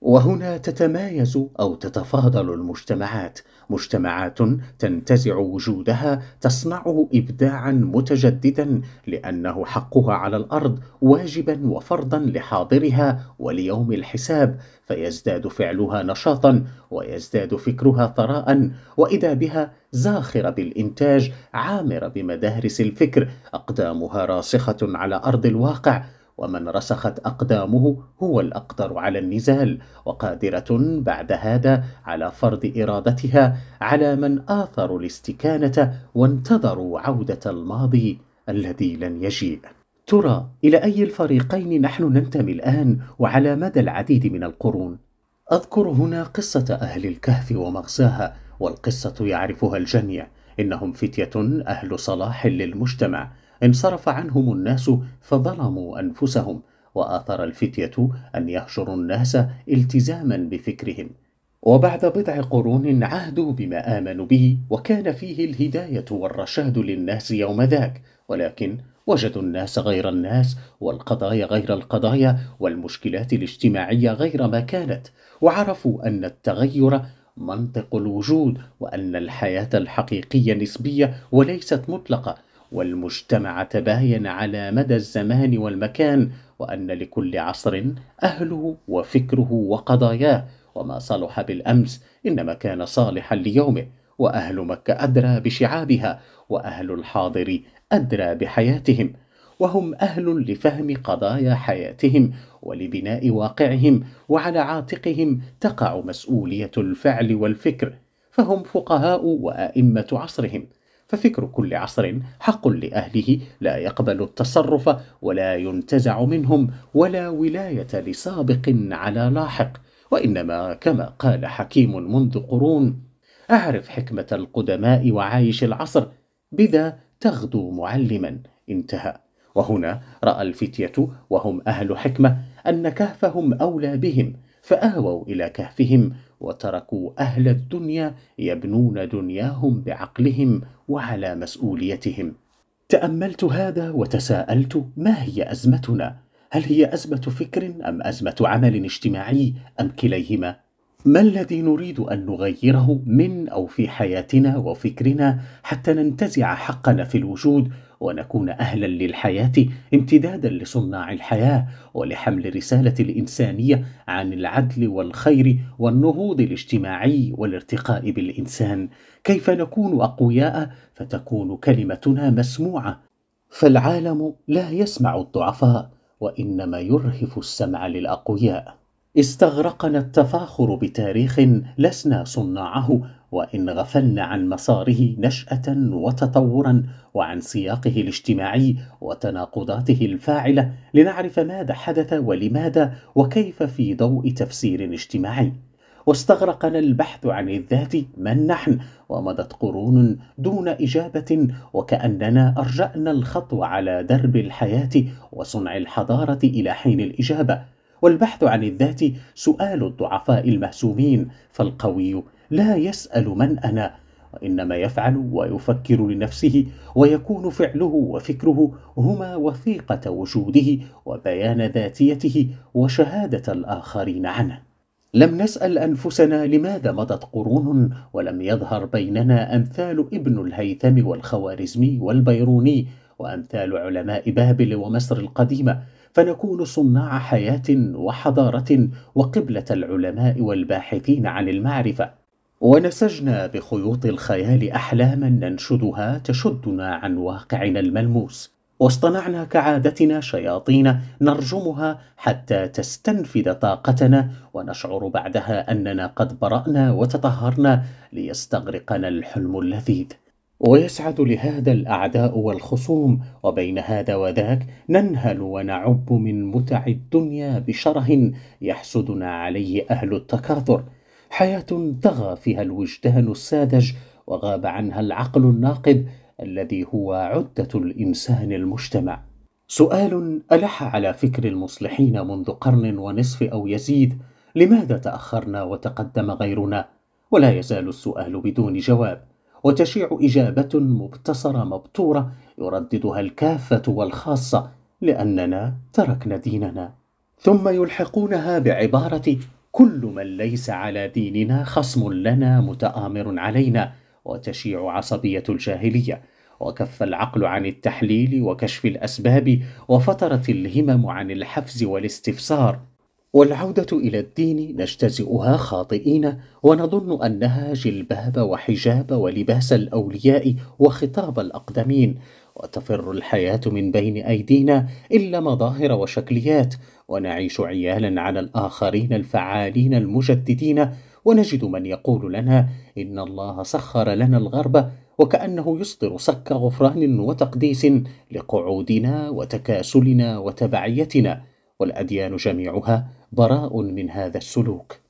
وهنا تتمايز او تتفاضل المجتمعات مجتمعات تنتزع وجودها تصنعه ابداعا متجددا لانه حقها على الارض واجبا وفرضا لحاضرها وليوم الحساب فيزداد فعلها نشاطا ويزداد فكرها ثراء واذا بها زاخره بالانتاج عامره بمدارس الفكر اقدامها راسخه على ارض الواقع ومن رسخت أقدامه هو الأقدر على النزال وقادرة بعد هذا على فرض إرادتها على من آثروا الاستكانة وانتظروا عودة الماضي الذي لن يجيء ترى إلى أي الفريقين نحن ننتمي الآن وعلى مدى العديد من القرون؟ أذكر هنا قصة أهل الكهف ومغزاها والقصة يعرفها الجميع إنهم فتية أهل صلاح للمجتمع انصرف عنهم الناس فظلموا أنفسهم وآثر الفتية أن يهجروا الناس التزاما بفكرهم وبعد بضع قرون عهدوا بما آمنوا به وكان فيه الهداية والرشاد للناس يوم ذاك ولكن وجدوا الناس غير الناس والقضايا غير القضايا والمشكلات الاجتماعية غير ما كانت وعرفوا أن التغير منطق الوجود وأن الحياة الحقيقية نسبية وليست مطلقة والمجتمع تباين على مدى الزمان والمكان وأن لكل عصر أهله وفكره وقضاياه وما صلح بالأمس إنما كان صالحا ليومه وأهل مكة أدرى بشعابها وأهل الحاضر أدرى بحياتهم وهم أهل لفهم قضايا حياتهم ولبناء واقعهم وعلى عاتقهم تقع مسؤولية الفعل والفكر فهم فقهاء وأئمة عصرهم ففكر كل عصر حق لأهله لا يقبل التصرف ولا ينتزع منهم ولا ولاية لسابق على لاحق وإنما كما قال حكيم منذ قرون أعرف حكمة القدماء وعايش العصر بذا تغدو معلما انتهى وهنا رأى الفتية وهم أهل حكمة أن كهفهم أولى بهم فأهووا إلى كهفهم وتركوا أهل الدنيا يبنون دنياهم بعقلهم وعلى مسؤوليتهم تأملت هذا وتساءلت ما هي أزمتنا؟ هل هي أزمة فكر أم أزمة عمل اجتماعي أم كليهما؟ ما الذي نريد ان نغيره من او في حياتنا وفكرنا حتى ننتزع حقنا في الوجود ونكون اهلا للحياه امتدادا لصناع الحياه ولحمل رساله الانسانيه عن العدل والخير والنهوض الاجتماعي والارتقاء بالانسان كيف نكون اقوياء فتكون كلمتنا مسموعه فالعالم لا يسمع الضعفاء وانما يرهف السمع للاقوياء استغرقنا التفاخر بتاريخ لسنا صناعه وان غفلنا عن مساره نشاه وتطورا وعن سياقه الاجتماعي وتناقضاته الفاعله لنعرف ماذا حدث ولماذا وكيف في ضوء تفسير اجتماعي واستغرقنا البحث عن الذات من نحن ومضت قرون دون اجابه وكاننا ارجانا الخطو على درب الحياه وصنع الحضاره الى حين الاجابه والبحث عن الذات سؤال الضعفاء المهسومين فالقوي لا يسأل من أنا وإنما يفعل ويفكر لنفسه ويكون فعله وفكره هما وثيقة وجوده وبيان ذاتيته وشهادة الآخرين عنه لم نسأل أنفسنا لماذا مضت قرون ولم يظهر بيننا أمثال ابن الهيثم والخوارزمي والبيروني وأمثال علماء بابل ومصر القديمة فنكون صناع حياه وحضاره وقبله العلماء والباحثين عن المعرفه ونسجنا بخيوط الخيال احلاما ننشدها تشدنا عن واقعنا الملموس واصطنعنا كعادتنا شياطين نرجمها حتى تستنفذ طاقتنا ونشعر بعدها اننا قد برانا وتطهرنا ليستغرقنا الحلم اللذيذ ويسعد لهذا الأعداء والخصوم وبين هذا وذاك ننهل ونعب من متع الدنيا بشره يحسدنا عليه أهل التكاثر حياة طغى فيها الوجدان الساذج وغاب عنها العقل الناقد الذي هو عدة الإنسان المجتمع سؤال ألح على فكر المصلحين منذ قرن ونصف أو يزيد لماذا تأخرنا وتقدم غيرنا؟ ولا يزال السؤال بدون جواب وتشيع إجابة مبتصرة مبتورة يرددها الكافة والخاصة لأننا تركنا ديننا ثم يلحقونها بعبارة كل من ليس على ديننا خصم لنا متآمر علينا وتشيع عصبية الجاهلية وكف العقل عن التحليل وكشف الأسباب وفترت الهمم عن الحفز والاستفسار والعودة إلى الدين نجتزئها خاطئين ونظن أنها جلباب وحجاب ولباس الأولياء وخطاب الأقدمين وتفر الحياة من بين أيدينا إلا مظاهر وشكليات ونعيش عيالا على الآخرين الفعالين المجددين ونجد من يقول لنا إن الله سخر لنا الغرب وكأنه يصدر سك غفران وتقديس لقعودنا وتكاسلنا وتبعيتنا والأديان جميعها براء من هذا السلوك